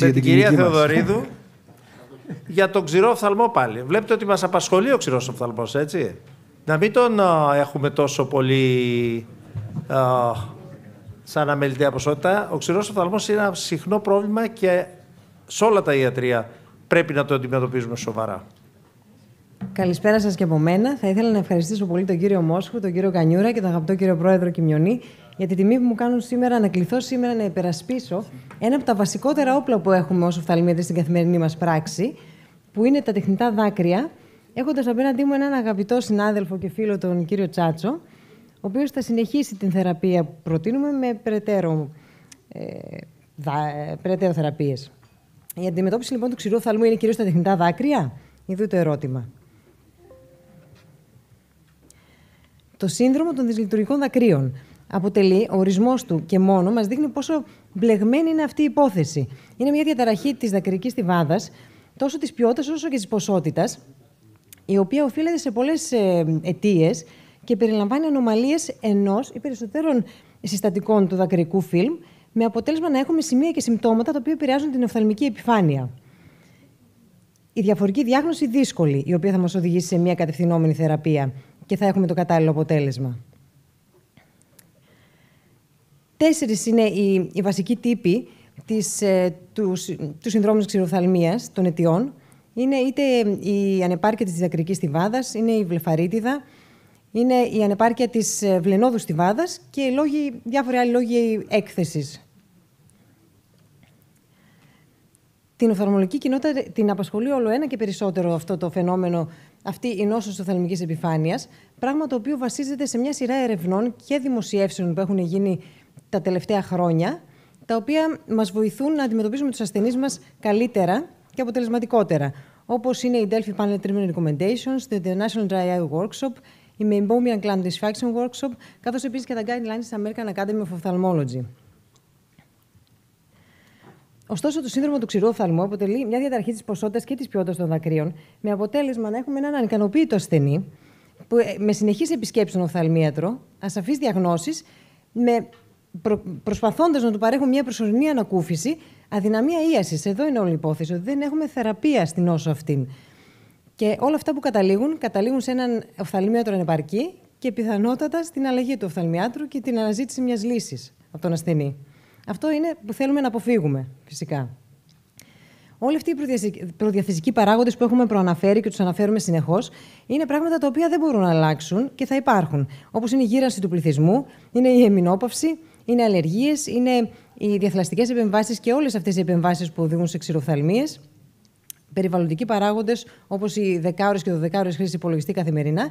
Με την κυρία Θεοδωρίδου για τον ξηρό οφθαλμό πάλι. Βλέπετε ότι μας απασχολεί ο ξηρός οφθαλμός, έτσι. Να μην τον έχουμε τόσο πολύ α, σαν αμεληταία ποσότητα. Ο ξηρός οφθαλμός είναι ένα συχνό πρόβλημα και σε όλα τα ιατρία πρέπει να το αντιμετωπίζουμε σοβαρά. Καλησπέρα σας και από μένα. Θα ήθελα να ευχαριστήσω πολύ τον κύριο Μόσχου, τον κύριο Κανιούρα και τον αγαπητό κύριο Πρόεδρο Κιμιονή για την τιμή που μου κάνουν σήμερα να κληθώ σήμερα να υπερασπίσω ένα από τα βασικότερα όπλα που έχουμε ως οφθαλμίδες στην καθημερινή μας πράξη, που είναι τα τεχνητά δάκρυα, έχοντας απέναντί μου έναν αγαπητό συνάδελφο και φίλο τον κύριο Τσάτσο, ο οποίος θα συνεχίσει την θεραπεία που προτείνουμε με περαιτέρω, ε, ε περαιτέρω Η αντιμετώπιση λοιπόν του ξηρού οφθαλμού είναι κυρίως τα τεχνητά δάκρυα. ή το ερώτημα. Το σύνδρομο των δυσλειτουργικών δακρύων αποτελεί, ο ορισμός του και μόνο μας δείχνει πόσο μπλεγμένη είναι αυτή η υπόθεση. Είναι μια διαταραχή της δακρυκής τυβάδας, τόσο της ποιότητας όσο και της ποσότητας, η οποία οφείλεται σε πολλές ε, αιτίες και περιλαμβάνει ανομαλίες ενός ή περισσότερων συστατικών του δακρυκού φιλμ, με αποτέλεσμα να έχουμε σημεία και συμπτώματα τα οποία επηρεάζουν την οφθαλμική επιφάνεια. Η διαφορική διάγνωση δύσκολη, η οποία θα μας οδηγήσει σε μια κατευθυνόμενη θεραπεία και θα έχουμε το κατάλληλο αποτέλεσμα. Τέσσερις είναι οι, οι βασικοί τύποι της, του, ε, τους συνδρόμους της ξηροφθαλμίας των αιτιών. Είναι είτε η ανεπάρκεια της διδακρικής στιβάδας, είναι η βλεφαρίτιδα, είναι η ανεπάρκεια της ε, βλενόδους στιβάδας... και λόγοι, διάφοροι άλλοι λόγοι έκθεσης. Την οφθαλμολογική κοινότητα την απασχολεί όλο ένα και περισσότερο αυτό το φαινόμενο, αυτή η νόσος οφθαλμικής επιφάνειας, πράγμα το οποίο βασίζεται σε μια σειρά ερευνών και δημοσιεύσεων που έχουν γίνει τα τελευταία χρόνια, τα οποία μας βοηθούν να αντιμετωπίσουμε τους ασθενείς μας καλύτερα και αποτελεσματικότερα, όπως είναι η Delphi Panel Treatment Recommendations, το International Dry Eye Workshop, η Meibomian Gland Dysfunction Workshop, καθώς επίσης και τα Guidelines της American Academy of Ophthalmology. Ωστόσο, το σύνδρομο του ξηρού οφθαλμού αποτελεί μια διαταραχή της ποσότητας και της ποιότητας των δακρύων, με αποτέλεσμα να έχουμε έναν ανικανοποίητο ασθενή που ε, με συνεχείς επισκέψεις στον οφθαλμίατρο, ασαφείς διαγνώσεις, με προ, προσπαθώντας να του παρέχουν μια προσωρινή ανακούφιση, αδυναμία ίασης. Εδώ είναι όλη η υπόθεση, ότι δεν έχουμε θεραπεία στην όσο αυτήν. Και όλα αυτά που καταλήγουν, καταλήγουν σε έναν οφθαλμίατρο ανεπαρκή και πιθανότατα στην αλλαγή του οφθαλμιάτρου και την αναζήτηση μιας λύσης από τον ασθενή. Αυτό είναι που θέλουμε να αποφύγουμε, φυσικά. Όλοι αυτοί οι προδιαθεσικοί παράγοντες που έχουμε προαναφέρει και τους αναφέρουμε συνεχώς είναι πράγματα τα οποία δεν μπορούν να αλλάξουν και θα υπάρχουν. Όπως είναι η γύρανση του πληθυσμού, είναι η εμινόπαυση, είναι αλλεργίες, είναι οι διαθλαστικές επεμβάσεις και όλες αυτές οι επεμβάσεις που οδηγούν σε ξηροφθαλμίες. Περιβαλλοντικοί παράγοντες, όπως οι 10 ώρε και 12 χρήση υπολογιστή καθημερινά.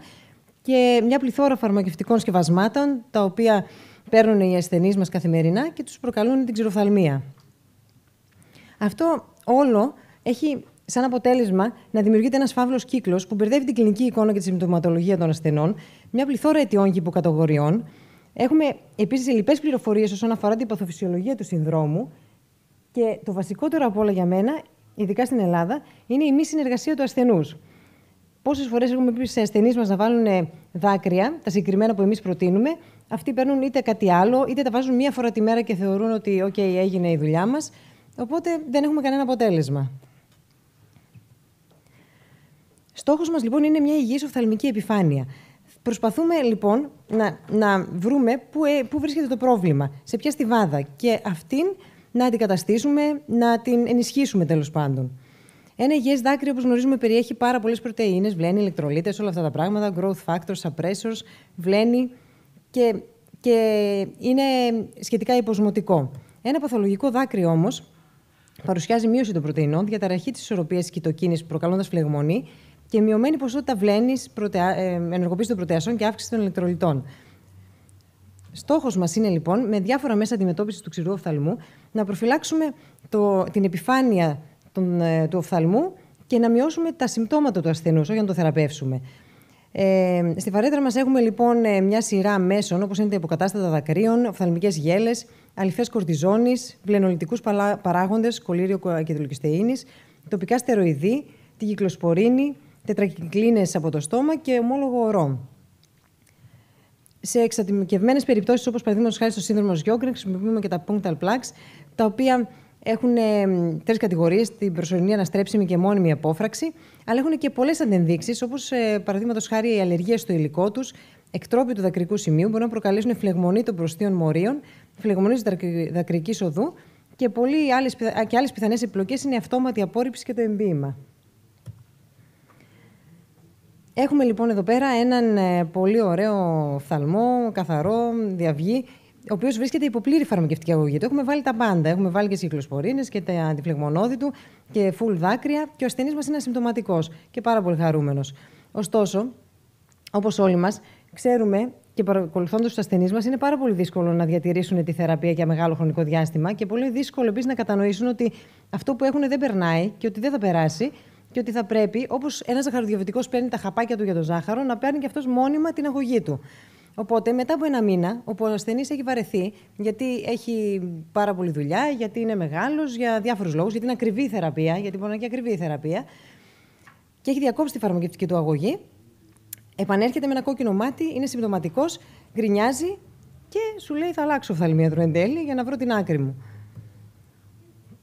Και μια πληθώρα φαρμακευτικών σκευασμάτων, τα οποία παίρνουν οι ασθενείς μας καθημερινά και τους προκαλούν την ξηροφθαλμία. Αυτό όλο έχει σαν αποτέλεσμα να δημιουργείται ένας φαύλος κύκλος που μπερδεύει την κλινική εικόνα και τη συμπτωματολογία των ασθενών, μια πληθώρα αιτιών και Έχουμε επίσης λοιπέ πληροφορίες όσον αφορά την παθοφυσιολογία του συνδρόμου. Και το βασικότερο από όλα για μένα, ειδικά στην Ελλάδα, είναι η μη συνεργασία του ασθενούς. Πόσες φορές έχουμε πει σε ασθενείς μας να βάλουν ε, δάκρυα, τα συγκεκριμένα που εμείς προτείνουμε, αυτοί παίρνουν είτε κάτι άλλο, είτε τα βάζουν μία φορά τη μέρα και θεωρούν ότι, OK, έγινε η δουλειά μας. Οπότε δεν έχουμε κανένα αποτέλεσμα. Στόχος μας λοιπόν είναι μια υγιής οφθαλμική Στόχο μα λοιπον ειναι μια υγιη οφθαλμικη επιφανεια Προσπαθούμε λοιπόν να, να βρούμε πού, ε, πού βρίσκεται το πρόβλημα, σε ποια στιβάδα και αυτήν να αντικαταστήσουμε, να την ενισχύσουμε τέλος πάντων. Ένα υγιές δάκρυ, όπως γνωρίζουμε, περιέχει πάρα πολλές πρωτεΐνες... βλένει, ηλεκτρολίτες, όλα αυτά τα πράγματα, growth factors, suppressors, βλένει και, και είναι σχετικά υποσμωτικό. Ένα παθολογικό δάκρυ όμως, παρουσιάζει μείωση των πρωτεϊνών, διαταραχή της ισορροπίας κοιτοκίνης προκαλώντας φλεγμονή και μειωμένη ποσότητα βλένης, ε, ενεργοποίηση των πρωτεασών και αύξηση των ηλεκτρολιτών. Στόχος μας είναι λοιπόν, με διάφορα μέσα αντιμετώπισης του ξηρού οφθαλμού, να προφυλάξουμε το, την επιφάνεια τον... Ε, του οφθαλμού και να μειώσουμε τα συμπτώματα του ασθενούς, όχι να το θεραπεύσουμε. Ε, στη βαρέτρα μας έχουμε λοιπόν ε, μια σειρά μέσων, όπως είναι τα υποκατάστατα δακρύων, οφθαλμικές γέλες, αληθέ κορτιζόνη, βλενολιτικού παράγοντες, κολύριο και τοπικά στεροειδή, την κυκλοσπορίνη, τετρακυκλίνες από το στόμα και ομόλογο ορό. Σε εξατομικευμένε περιπτώσεις, όπως παραδείγματος χάρη στο σύνδρομο Γιόγκρεν, χρησιμοποιούμε και τα punctal plaques, τα οποία έχουν ε, τρεις κατηγορίες: την προσωρινή αναστρέψιμη και μόνιμη απόφραξη, αλλά έχουν και πολλές αντενδείξεις, όπως ε, παραδείγματος χάρη η αλλεργία στο υλικό τους, εκτρόπη του δακρικού σημείου, μπορούν να προκαλέσουν φλεγμονή των προστίων μορίων, φλεγμονή της δακρυκής οδού και, και άλλες πιθανές επιπλοκές είναι η αυτόματη απόρριψη και το εμπίημα. Έχουμε λοιπόν εδώ πέρα έναν ε, πολύ ωραίο φθαλμό, καθαρό, διαυγή, ο οποίος βρίσκεται υπό πλήρη φαρμακευτική αγωγή. Το έχουμε βάλει τα πάντα. Έχουμε βάλει και κυκλοσπορίνες και τα αντιφλεγμονώδη του και φουλ δάκρυα. Και ο ασθενής μας είναι ασυμπτωματικός και πάρα πολύ χαρούμενος. Ωστόσο, όπως όλοι μας, ξέρουμε και παρακολουθώντας τους ασθενείς μας, είναι πάρα πολύ δύσκολο να διατηρήσουν τη θεραπεία για μεγάλο χρονικό διάστημα και πολύ δύσκολο επίσης να κατανοήσουν ότι αυτό που έχουν δεν περνάει και ότι δεν θα περάσει και ότι θα πρέπει, όπως ένας ζαχαροδιαβητικός παίρνει τα χαπάκια του για το ζάχαρο, να παίρνει και αυτός μόνιμα την αγωγή του. Οπότε μετά από ένα μήνα, όπου ο ασθενή έχει βαρεθεί, γιατί έχει πάρα πολύ δουλειά, γιατί είναι μεγάλος, για διάφορους λόγους, γιατί είναι ακριβή η θεραπεία, γιατί μπορεί να είναι και ακριβή η θεραπεία, και έχει διακόψει τη φαρμακευτική του αγωγή. Επανέρχεται με ένα κόκκινο μάτι, είναι συμπτωματικός, γκρινιάζει και σου λέει: Θα αλλάξω οφθαλμίατρο εν τέλει για να βρω την άκρη μου.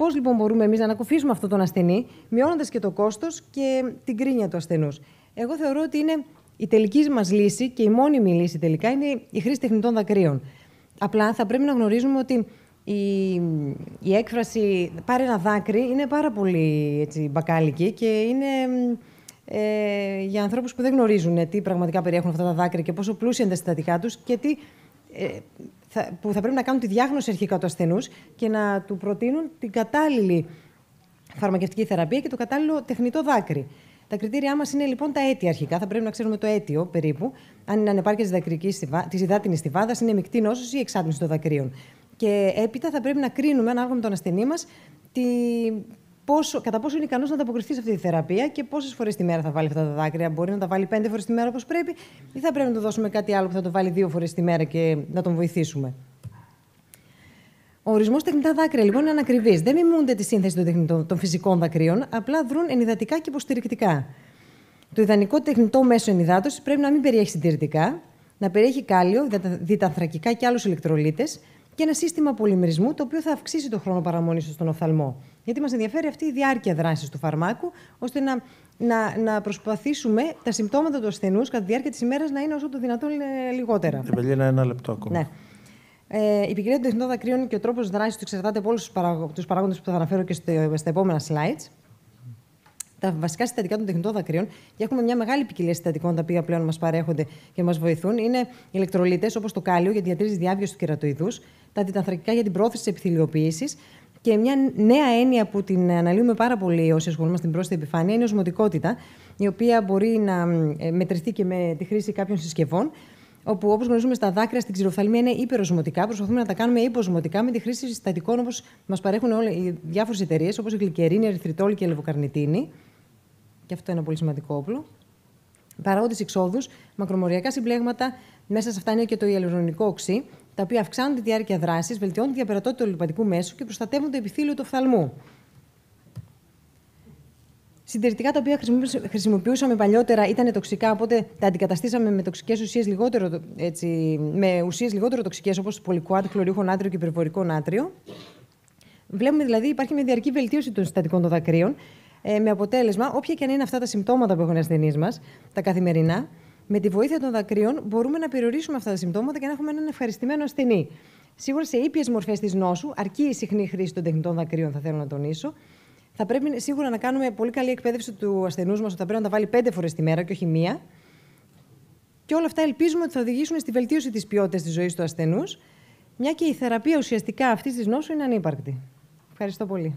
Πώς λοιπόν μπορούμε εμείς να ανακουφίσουμε αυτόν τον ασθενή, μειώνοντας και το κόστος και την κρίνια του ασθενούς. Εγώ θεωρώ ότι είναι η τελική μας λύση και η μόνιμη λύση τελικά είναι η χρήση τεχνητών δακρύων. Απλά θα πρέπει να γνωρίζουμε ότι η, η έκφραση πάρε ένα δάκρυ είναι πάρα πολύ έτσι, μπακάλικη και είναι ε, για ανθρώπους που δεν γνωρίζουν τι πραγματικά περιέχουν αυτά τα δάκρυα και πόσο πλούσια είναι τα συστατικά τους και τι ε, που θα πρέπει να κάνουν τη διάγνωση αρχικά του ασθενούς και να του προτείνουν την κατάλληλη φαρμακευτική θεραπεία και το κατάλληλο τεχνητό δάκρυ. Τα κριτήριά μας είναι λοιπόν τα αίτια αρχικά. Θα πρέπει να ξέρουμε το αίτιο περίπου. Αν είναι ανεπάρκειας της υδάτινη Βάδα, είναι μεικτή νόσος ή εξάτμιση των δακρύων. Και έπειτα θα πρέπει να κρίνουμε, ανάλογα με τον ασθενή μας, τη, πόσο, κατά πόσο είναι ικανός να ανταποκριθεί σε αυτή τη θεραπεία και πόσες φορές τη μέρα θα βάλει αυτά τα δάκρυα. Μπορεί να τα βάλει πέντε φορές τη μέρα όπως πρέπει, ή θα πρέπει να του δώσουμε κάτι άλλο που θα το βάλει δύο φορές τη μέρα και να τον βοηθήσουμε. Ο ορισμός τεχνητά δάκρυα λοιπόν είναι ανακριβής. Δεν μιμούνται τη σύνθεση των, τεχνητών, των φυσικών δακρύων, απλά δρούν ενυδατικά και υποστηρικτικά. Το ιδανικό τεχνητό μέσο ενυδάτωσης πρέπει να μην περιέχει συντηρητικά, να περιέχει κάλιο, διταθρακικά και άλλους ηλεκτρολίτες, και ένα σύστημα πολυμερισμού το οποίο θα αυξήσει το χρόνο παραμονής στον οφθαλμό. Γιατί μας ενδιαφέρει αυτή η διάρκεια δράσης του φαρμάκου, ώστε να, να, να προσπαθήσουμε τα συμπτώματα του ασθενούς κατά τη διάρκεια της ημέρας να είναι όσο το δυνατόν ε, λιγότερα. Ευελίνα, ένα λεπτό ακόμα. Ναι. Ε, η ποικιλία των τεχνητών δακρύων και ο τρόπος δράσης του εξαρτάται από όλους τους παράγοντες που θα αναφέρω και στα επόμενα slides τα βασικά συστατικά των τεχνητών δακρύων και έχουμε μια μεγάλη ποικιλία συστατικών τα οποία πλέον μας παρέχονται και μας βοηθούν. Είναι ηλεκτρολίτες όπως το κάλιο για τη διατήρηση διάβιωση του κερατοειδούς, τα αντιταθρακτικά για την πρόθεση της επιθυλιοποίησης και μια νέα έννοια που την αναλύουμε πάρα πολύ όσοι ασχολούμαστε με την πρόσθετη επιφάνεια είναι η οσμοτικότητα, η οποία μπορεί να ε, μετρηθεί και με τη χρήση κάποιων συσκευών. Όπου, όπως γνωρίζουμε, στα δάκρυα στην ξηροφθαλμία είναι υπεροσμοτικά. Προσπαθούμε να τα κάνουμε υποσμοτικά με τη χρήση συστατικών όπως μας παρέχουν όλε οι διάφορες εταιρείες, όπως η γλυκερίνη, η ερυθριτόλη και η και αυτό είναι ένα πολύ σημαντικό όπλο. Παράγοντες εξόδους, μακρομοριακά συμπλέγματα, μέσα σε αυτά είναι και το ιαλουρονικό οξύ, τα οποία αυξάνουν τη διάρκεια δράσης, βελτιώνουν τη διαπερατότητα του λιπαντικού μέσου και προστατεύουν το επιθύλιο του οφθαλμού. Συντηρητικά τα οποία χρησιμοποιούσαμε παλιότερα ήταν τοξικά, οπότε τα αντικαταστήσαμε με τοξικές ουσίες λιγότερο, έτσι, με ουσίες λιγότερο τοξικές όπως το πολυκουάτ, χλωριούχο νάτριο και υπερβορικό νάτριο. Βλέπουμε δηλαδή υπάρχει μια διαρκή βελτίωση των συστατικών των δακρύων ε, με αποτέλεσμα, όποια και αν είναι αυτά τα συμπτώματα που έχουν οι ασθενείς μας, τα καθημερινά, με τη βοήθεια των δακρύων μπορούμε να περιορίσουμε αυτά τα συμπτώματα και να έχουμε έναν ευχαριστημένο ασθενή. Σίγουρα σε ήπιες μορφές της νόσου, αρκεί η συχνή χρήση των τεχνητών δακρύων, θα θέλω να τονίσω. Θα πρέπει σίγουρα να κάνουμε πολύ καλή εκπαίδευση του ασθενούς μας, ότι θα πρέπει να τα βάλει πέντε φορές τη μέρα και όχι μία. Και όλα αυτά ελπίζουμε ότι θα οδηγήσουν στη βελτίωση της ποιότητας της ζωής του ασθενούς, μια και η θεραπεία ουσιαστικά αυτής της νόσου είναι ανύπαρκτη. Ευχαριστώ πολύ.